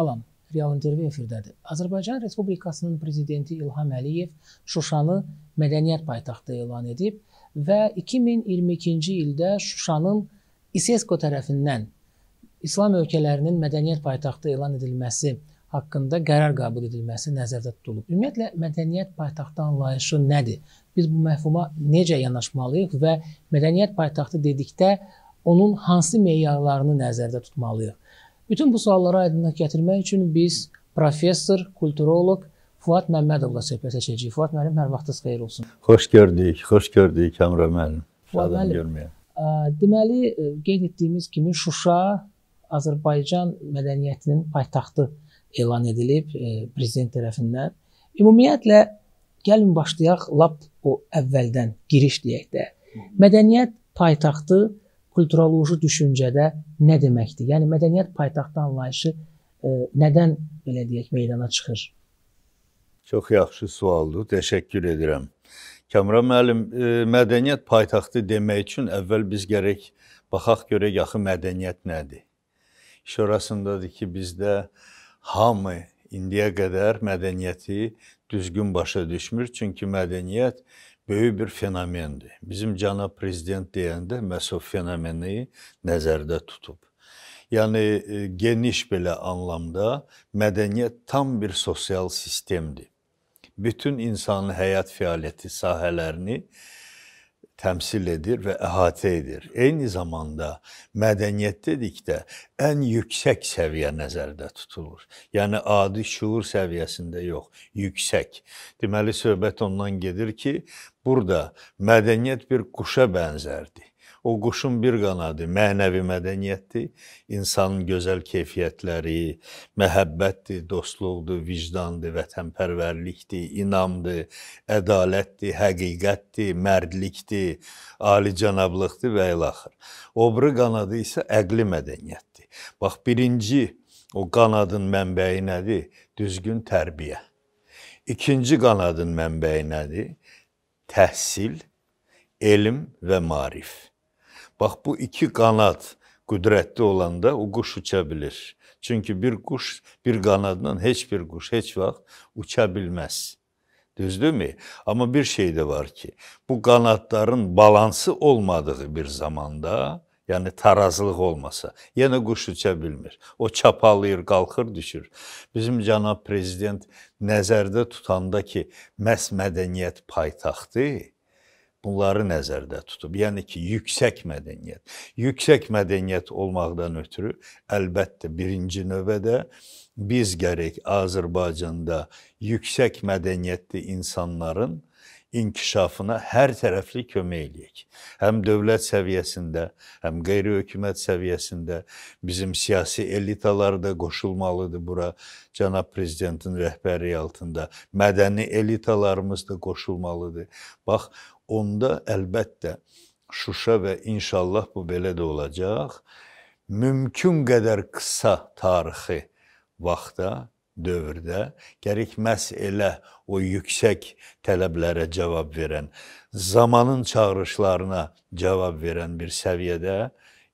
Salam, Real İntervyu efirdədir. Azərbaycan Respublikasının prezidenti İlham Əliyev Şuşanı mədəniyyət paytaxtı elan edib və 2022-ci ildə Şuşanın İSESKO tərəfindən İslam ölkələrinin mədəniyyət paytaxtı elan edilməsi haqqında qərar qəbul edilməsi nəzərdə tutulub. Ümumiyyətlə mədəniyyət paytaxtı anlayışı nədir? Biz bu məfhuma necə yanaşmalıyıq və mədəniyyət paytaxtı dedikdə onun hansı meyarlarını nəzərdə tutmalıyıq? Bütün bu sualları aydınlıq gətirmək üçün biz professor, kulturoloq Fuad Məmmədovla söhbət edəcəyik. Fuad müəllim, hər vaxtınız xeyir olsun. Xoş gördük, xoş gördük Kamran müəllim. Fuad müəllim görməyə. Deməli, qeyd etdiyimiz kimi Şuşa Azərbaycan mədəniyyətinin paytaxtı elan edilib prezident tərəfindən. Ümumiyyətlə gəlin başlayaq lap o əvvəldən giriş deyək də. Mədəniyyət paytaxtı kulturoloji düşüncədə nə deməkdir? Yəni mədəniyyət paytaxtı anlayışı e, nədən belə deyək meydana çıxır? Çox yaxşı sualdır. Təşəkkür edirəm. Kamran müəllim, e, mədəniyyət paytaxtı demək üçün əvvəl biz gərək baxaq görək axı mədəniyyət nədir? İş orasındadır ki, bizdə hamı indiyə qədər mədəniyyəti düzgün başa düşmür. Çünki mədəniyyət böyük bir fenomendir. Bizim cənab prezident deyəndə məhz o fenomeni nəzərdə tutub. Yəni e, geniş belə anlamda mədəniyyət tam bir sosial sistemdir. Bütün insanın həyat fəaliyyəti sahələrini təmsil edir və əhatə edir. Eyni zamanda mədəniyyət dedikdə ən yüksək səviyyə nəzərdə tutulur. Yəni adi şuur səviyyəsində yox, yüksək. Deməli söhbət ondan gedir ki, burada mədəniyyət bir quşa bənzərdir. O quşun bir qanadı mənəvi mədəniyyətdir, insanın gözəl keyfiyyətləri, məhəbbətdir, dostluqdur, vicdandır, vətənpərvərlikdir, inamdır, ədalətdir, həqiqətdir, mərdlikdir, alicənablıqdır və ilaxır. Obrı qanadı isə əqli mədəniyyətdir. Bax birinci o qanadın mənbəyi nədir? Düzgün tərbiyə. İkinci qanadın mənbəyi nədir? Təhsil, elm və marif. Bax bu iki qanad qüdrətli olanda o quş uça bilir. Çünki bir quş bir qanadla heç bir quş heç vaxt uça bilməz. Düzdürmü? Amma bir şey də var ki, bu qanadların balansı olmadığı bir zamanda, yəni tarazlıq olmasa, yenə quş uça bilmir. O çapalayır, qalxır, düşür. Bizim cənab prezident nəzərdə tutanda ki, məs mədəniyyət paytaxtı, bunları nəzərdə tutub. Yəni ki, yüksək mədəniyyət. Yüksək mədəniyyət olmaqdan ötürü əlbəttə birinci növbədə biz gərək Azərbaycanda yüksək mədəniyyətli insanların inkişafına hər tərəfli kömək eləyək. Həm dövlət səviyyəsində, həm qeyri-hökumət səviyyəsində bizim siyasi elitalar da qoşulmalıdır bura. Cənab prezidentin rəhbərliyi altında mədəni elitalarımız da qoşulmalıdır. Bax, onda əlbəttə Şuşa və inşallah bu belə də olacaq. Mümkün qədər qısa tarixi vaxtda dövrdə gərək məhz elə o yüksək tələblərə cavab verən, zamanın çağırışlarına cavab verən bir səviyyədə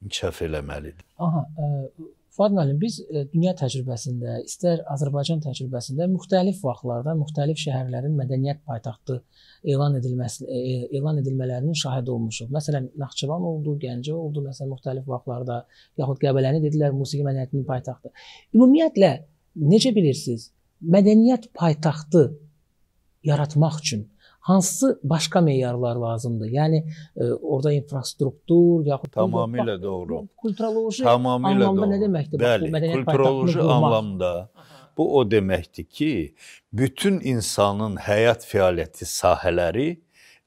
inkişaf eləməlidir. Aha, ə, e, Fuad müəllim, biz e, dünya təcrübəsində, istər Azərbaycan təcrübəsində müxtəlif vaxtlarda müxtəlif şəhərlərin mədəniyyət paytaxtı elan edilməsi e, elan edilmələrinin şahidi olmuşuq. Məsələn, Naxçıvan oldu, Gəncə oldu, məsələn, müxtəlif vaxtlarda, yaxud Qəbələni dedilər musiqi mədəniyyətinin paytaxtı. Ümumiyyətlə necə bilirsiniz? Mədəniyyət paytaxtı yaratmaq üçün hansısa başqa meyarlar lazımdır. Yəni e, orada infrastruktur yaxud tamamilə bax, doğru. Kulturoloji tamamilə anlamda doğru. nə deməkdir? Bəli, bax, kulturoloji anlamda bu o deməkdir ki, bütün insanın həyat fəaliyyəti sahələri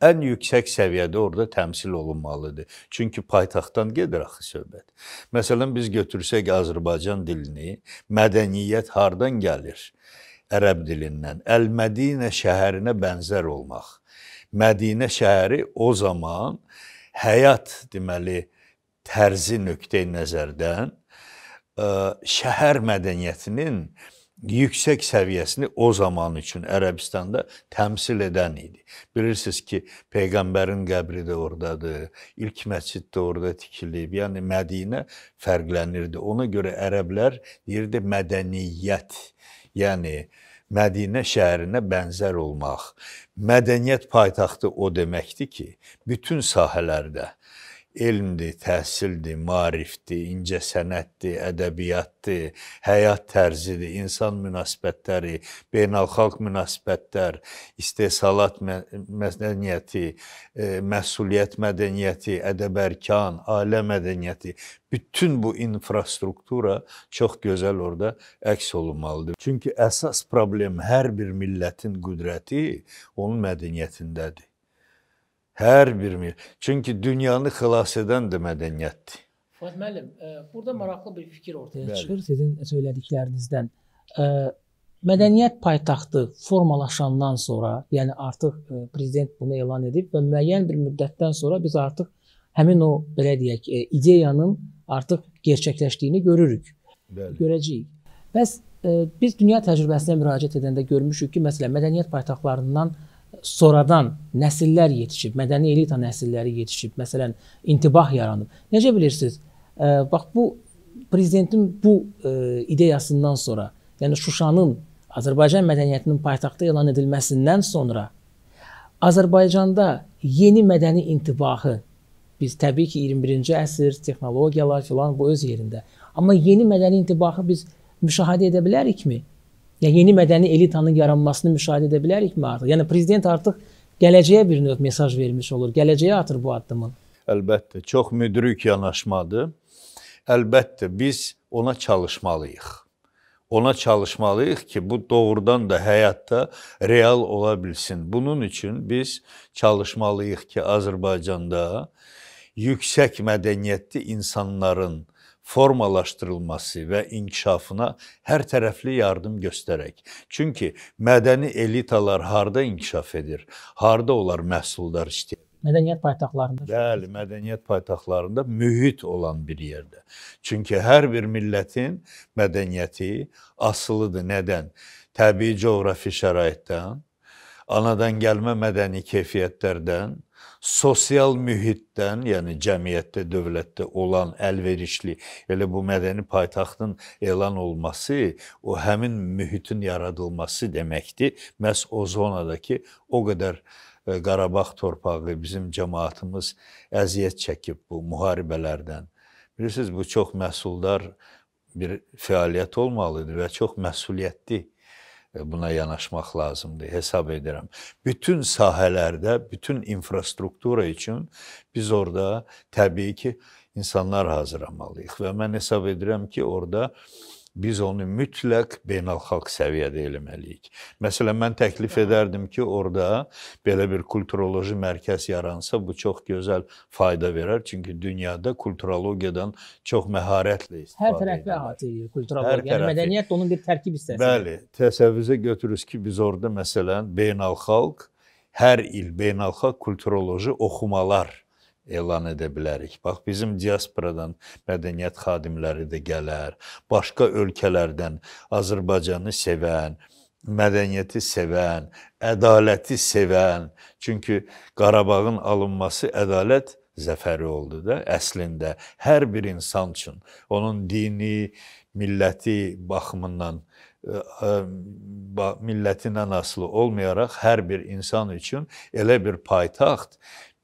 ən yüksək səviyyədə orada təmsil olunmalıdır. Çünki paytaxtdan gedir axı söhbət. Məsələn biz götürsək Azərbaycan dilini, mədəniyyət hardan gəlir? Ərəb dilindən. Əl-Mədinə şəhərinə bənzər olmaq. Mədinə şəhəri o zaman həyat deməli tərzi nöqteyi nəzərdən şəhər mədəniyyətinin yüksək səviyyəsini o zaman üçün Ərəbistanda təmsil edən idi. Bilirsiniz ki, peyğəmbərin qəbri də ordadır, ilk məscid də orada tikilib. Yəni Mədinə fərqlənirdi. Ona görə ərəblər deyirdi mədəniyyət. Yəni Mədinə şəhərinə bənzər olmaq. Mədəniyyət paytaxtı o deməkdir ki, bütün sahələrdə elmdir, təhsildir, maarifdir, incə sənətdir, ədəbiyyatdır, həyat tərzidir, insan münasibətləri, beynəlxalq münasibətlər, istehsalat mədəniyyəti, e, məsuliyyət mədəniyyəti, ədəbərkan, ailə mədəniyyəti, bütün bu infrastruktura çox gözəl orada əks olunmalıdır. Çünki əsas problem hər bir millətin qüdrəti onun mədəniyyətindədir. Hər bir mil. Çünki dünyanı xilas edən də mədəniyyətdir. Fuad müəllim, e, burada maraqlı bir fikir ortaya Bəli. çıxır sizin söylədiklərinizdən. E, mədəniyyət paytaxtı formalaşandan sonra, yəni artıq e, prezident bunu elan edib və müəyyən bir müddətdən sonra biz artıq həmin o belə deyək, ideyanın artıq gerçəkləşdiyini görürük. Bəli. Görəcəyik. Bəs biz dünya təcrübəsinə müraciət edəndə görmüşük ki, məsələn, mədəniyyət paytaxtlarından sonradan nəsillər yetişib, mədəni elita nəsilləri yetişib, məsələn, intibah yaranıb. Necə bilirsiniz? E, bax bu prezidentin bu e, ideyasından sonra, yəni Şuşanın Azərbaycan mədəniyyətinin paytaxtı elan edilməsindən sonra Azərbaycanda yeni mədəni intibahı biz təbii ki 21-ci əsr texnologiyalar filan bu öz yerində. Amma yeni mədəni intibahı biz müşahidə edə bilərikmi? Yəni yeni mədəni elitanın yaranmasını müşahidə edə bilərikmi artıq? Yəni prezident artıq gələcəyə bir növ mesaj vermiş olur. Gələcəyə atır bu addımı. Əlbəttə, çox müdrik yanaşmadır. Əlbəttə biz ona çalışmalıyıq. Ona çalışmalıyıq ki, bu doğrudan da həyatda real ola bilsin. Bunun üçün biz çalışmalıyıq ki, Azərbaycanda yüksək mədəniyyətli insanların formalaşdırılması və inkişafına hər tərəfli yardım göstərək. Çünki mədəni elitalar harda inkişaf edir? Harda onlar məhsuldar işləyir? Mədəniyyət paytaxtlarında. Bəli, mədəniyyət paytaxtlarında mühit olan bir yerdə. Çünki hər bir millətin mədəniyyəti asılıdır. Nədən? Təbii coğrafi şəraitdən, anadan gəlmə mədəni keyfiyyətlərdən, sosial mühitdən, yəni cəmiyyətdə, dövlətdə olan əlverişli, elə bu mədəni paytaxtın elan olması, o həmin mühitin yaradılması deməkdir. Məs o zonadakı o qədər e, Qarabağ torpağı bizim cəmaatımız əziyyət çəkib bu müharibələrdən. Bilirsiniz, bu çox məhsuldar bir fəaliyyət olmalıdır və çox məsuliyyətli E, buna yanaşmaq lazımdır hesab edirəm. Bütün sahələrdə, bütün infrastruktura üçün biz orada təbii ki, insanlar hazırlamalıyıq və mən hesab edirəm ki, orada Biz onu mütləq beynəlxalq səviyyədə eləməliyik. Məsələn, mən təklif edərdim ki, orada belə bir kulturoloji mərkəz yaransa, bu çox gözəl fayda verər. Çünki dünyada kulturologiyadan çox məharətlə istifadə Hər tərəfli əhatə edir kulturologiya. Yəni mədəniyyət onun bir tərkib hissəsidir. Bəli, təsəvvürə götürürüz ki, biz orada məsələn beynəlxalq hər il beynəlxalq kulturoloji oxumalar elan edə bilərik. Bax bizim diasporadan mədəniyyət xadimləri də gələr, başqa ölkələrdən Azərbaycanı sevən, mədəniyyəti sevən, ədaləti sevən, çünki Qarabağın alınması ədalət zəfəri oldu da əslində hər bir insan üçün onun dini, milləti baxımından e, e, millətindən asılı olmayaraq hər bir insan üçün elə bir paytaxt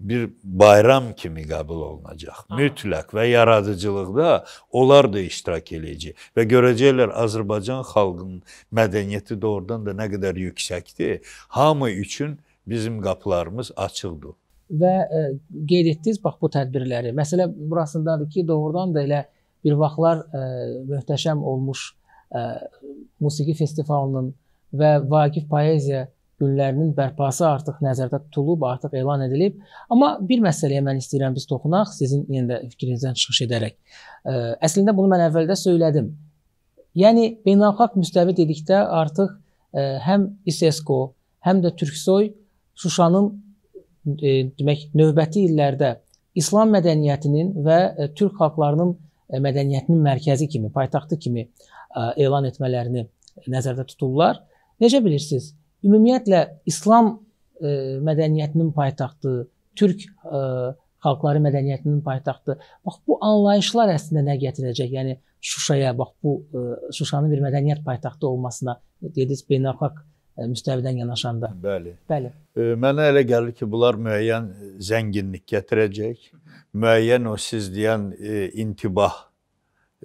bir bayram kimi qəbul olunacaq. Aha. Mütləq və yaradıcılıqda onlar da iştirak eləyəcək və görəcəklər Azərbaycan xalqının mədəniyyəti doğrudan da nə qədər yüksəkdir. Hamı üçün bizim qapılarımız açıqdır. Və ə, e, qeyd etdiniz bax bu tədbirləri. Məsələ burasındadır ki, doğrudan da elə bir vaxtlar ə, e, möhtəşəm olmuş ə, e, musiqi festivalının və Vaqif poeziya günlərinin bərpası artıq nəzərdə tutulub, artıq elan edilib. Amma bir məsələyə mən istəyirəm biz toxunaq, sizin yenə də fikrinizdən çıxış edərək. Əslində bunu mən əvvəldə söylədim. Yəni beynəlxalq müstəvi dedikdə artıq həm ISESCO, həm də Türksoy Şuşanın e, demək növbəti illərdə İslam mədəniyyətinin və e, türk xalqlarının e, mədəniyyətinin mərkəzi kimi, paytaxtı kimi elan etmələrini nəzərdə tuturlar. Necə bilirsiniz? Ümumiyyətlə İslam ə, e, mədəniyyətinin paytaxtı, türk ə, e, xalqları mədəniyyətinin paytaxtı. Bax bu anlayışlar əslində nə gətirəcək? Yəni Şuşaya, bax bu ə, e, Şuşanın bir mədəniyyət paytaxtı olmasına dediniz beynəlxalq müstəvidən yanaşanda. Bəli. Bəli. E, mənə elə gəlir ki, bunlar müəyyən zənginlik gətirəcək. Müəyyən o siz deyən e, intibah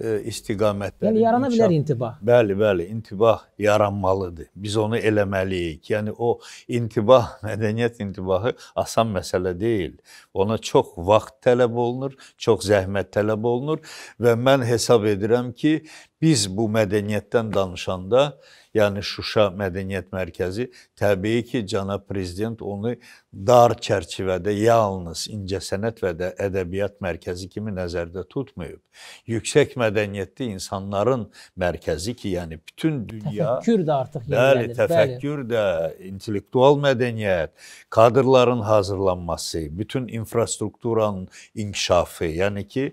E, istiqamətləri. Yəni yarana inkişaf, bilər intibah. Bəli, bəli, intibah yaranmalıdır. Biz onu eləməliyik. Yəni o intibah, mədəniyyət intibahı asan məsələ deyil. Ona çox vaxt tələb olunur, çox zəhmət tələb olunur və mən hesab edirəm ki, biz bu mədəniyyətdən danışanda yəni Şuşa Mədəniyyət Mərkəzi təbii ki, cənab prezident onu dar çərçivədə yalnız incəsənət və də ədəbiyyat mərkəzi kimi nəzərdə tutmayıb. Yüksək mədəniyyətli insanların mərkəzi ki, yəni bütün dünya təfəkkür də artıq yerlədir. Bəli, təfəkkür bəli. də, intellektual mədəniyyət, kadrların hazırlanması, bütün infrastrukturanın inkişafı, yəni ki,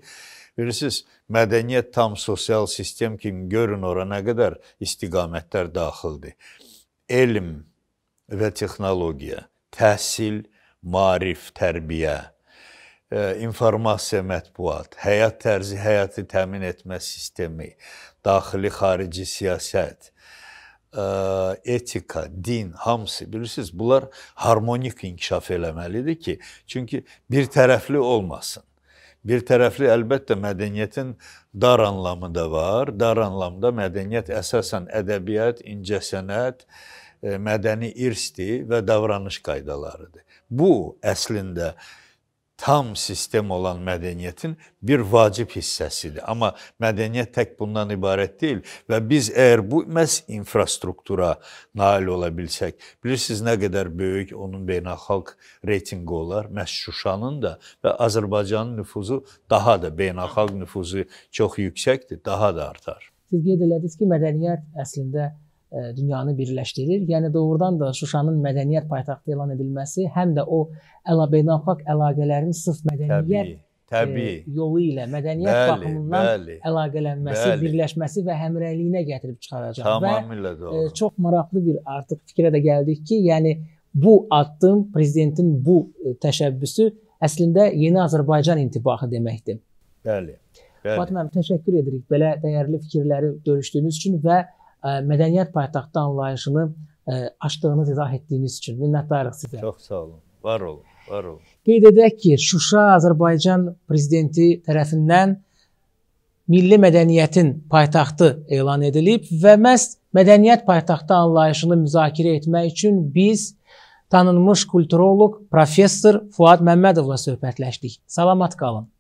Bilirsiniz, mədəniyyət tam sosial sistem kimi görün ora nə qədər istiqamətlər daxildir. Elm və texnologiya, təhsil, maarif, tərbiyə, e, informasiya mətbuat, həyat tərzi, həyatı təmin etmə sistemi, daxili, xarici siyasət, e, etika, din, hamısı bilirsiniz, bunlar harmonik inkişaf eləməlidir ki, çünki bir tərəfli olmasın bir tərəfli əlbəttə mədəniyyətin dar anlamı da var. Dar anlamda mədəniyyət əsasən ədəbiyyat, incəsənət, e, mədəni irsdir və davranış qaydalarıdır. Bu əslində tam sistem olan mədəniyyətin bir vacib hissəsidir. Amma mədəniyyət tək bundan ibarət deyil və biz əgər bu məs infrastruktura nail ola bilsək, bilirsiniz nə qədər böyük onun beynəlxalq reytinqi olar, məs Şuşanın da və Azərbaycanın nüfuzu daha da beynəlxalq nüfuzu çox yüksəkdir, daha da artar. Siz qeyd elədiniz ki, mədəniyyət əslində E, dünyanı birləşdirir. Yəni doğrudan da Şuşanın mədəniyyət paytaxtı elan edilməsi həm də o əla beynəlxalq əlaqələrin sırf mədəniyyət təbii, təbii. E, yolu ilə mədəniyyət bəli, baxımından bəli, əlaqələnməsi, bəli. birləşməsi və həmrəyliyinə gətirib çıxaracaq. Tamamilə və, doğru. E, çox maraqlı bir artıq fikrə də gəldik ki, yəni bu addım prezidentin bu e, təşəbbüsü əslində yeni Azərbaycan intibahı deməkdir. Bəli. Bəli. Fatma təşəkkür edirik belə dəyərli fikirləri bölüşdüyünüz üçün və mədəniyyət paytaxtı anlayışını açdığınız izah etdiyiniz üçün minnətdarıq sizə. Çox sağ olun. Var olun. Var olun. Qeyd edək ki, Şuşa Azərbaycan prezidenti tərəfindən milli mədəniyyətin paytaxtı elan edilib və məhz mədəniyyət paytaxtı anlayışını müzakirə etmək üçün biz tanınmış kulturoloq professor Fuad Məmmədovla söhbətləşdik. Salamat qalın.